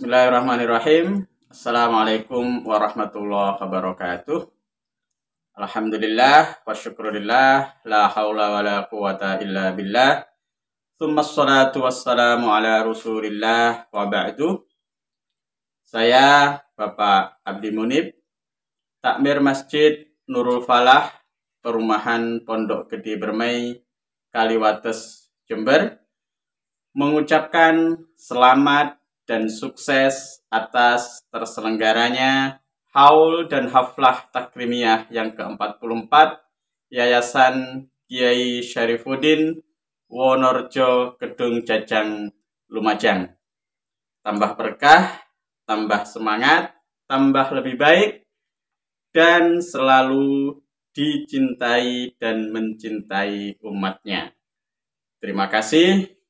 Bismillahirrahmanirrahim. Assalamualaikum warahmatullahi wabarakatuh. Alhamdulillah wa syukurillah la haula wa la quwata illa billah. Thumma salatu wassalamu ala rasulillah wa ba'du. Saya Bapak Abdi Munib, Takmir Masjid Nurul Falah, Perumahan Pondok Gede Bermai, Kaliwates, Jember, mengucapkan selamat dan sukses atas terselenggaranya Haul dan Haflah Takrimiyah yang ke-44 Yayasan Kiai Syarifuddin Wonorjo Gedung Jajang Lumajang. Tambah berkah, tambah semangat, tambah lebih baik, dan selalu dicintai dan mencintai umatnya. Terima kasih.